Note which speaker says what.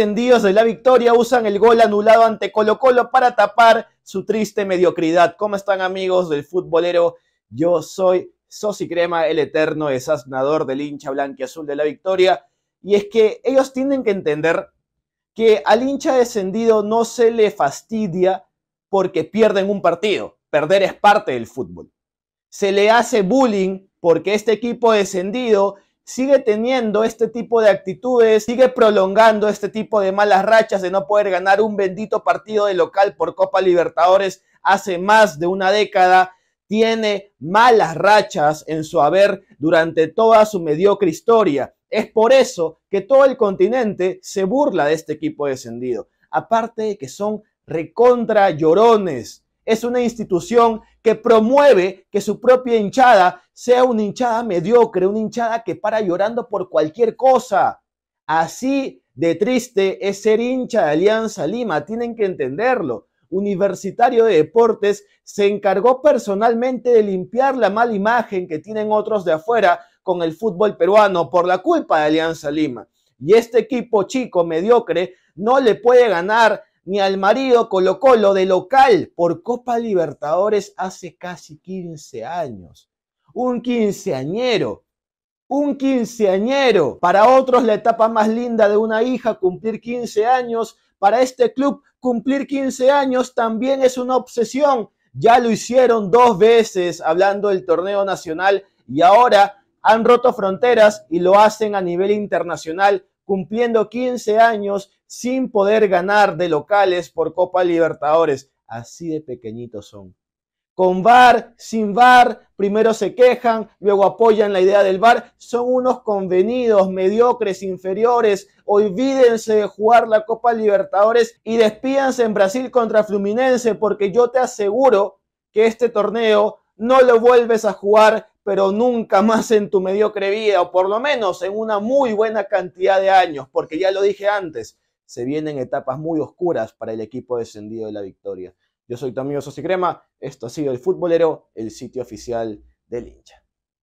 Speaker 1: descendidos de la victoria usan el gol anulado ante Colo Colo para tapar su triste mediocridad. ¿Cómo están amigos del futbolero? Yo soy Sosi Crema, el eterno desasnador del hincha azul de la victoria. Y es que ellos tienen que entender que al hincha descendido no se le fastidia porque pierden un partido. Perder es parte del fútbol. Se le hace bullying porque este equipo descendido sigue teniendo este tipo de actitudes, sigue prolongando este tipo de malas rachas de no poder ganar un bendito partido de local por Copa Libertadores hace más de una década, tiene malas rachas en su haber durante toda su mediocre historia. Es por eso que todo el continente se burla de este equipo descendido. Aparte de que son recontra llorones, es una institución que promueve que su propia hinchada sea una hinchada mediocre, una hinchada que para llorando por cualquier cosa. Así de triste es ser hincha de Alianza Lima, tienen que entenderlo. Universitario de Deportes se encargó personalmente de limpiar la mala imagen que tienen otros de afuera con el fútbol peruano por la culpa de Alianza Lima. Y este equipo chico, mediocre, no le puede ganar ni al marido colocó lo de local por Copa Libertadores hace casi 15 años. Un quinceañero, un quinceañero. Para otros la etapa más linda de una hija, cumplir 15 años. Para este club, cumplir 15 años también es una obsesión. Ya lo hicieron dos veces hablando del torneo nacional y ahora han roto fronteras y lo hacen a nivel internacional cumpliendo 15 años sin poder ganar de locales por Copa Libertadores. Así de pequeñitos son. Con VAR, sin VAR, primero se quejan, luego apoyan la idea del VAR. Son unos convenidos, mediocres, inferiores. Olvídense de jugar la Copa Libertadores y despídanse en Brasil contra Fluminense, porque yo te aseguro que este torneo no lo vuelves a jugar pero nunca más en tu mediocre vida, o por lo menos en una muy buena cantidad de años, porque ya lo dije antes, se vienen etapas muy oscuras para el equipo descendido de la victoria. Yo soy tu amigo Sosy Crema, esto ha sido El Futbolero, el sitio oficial del hincha.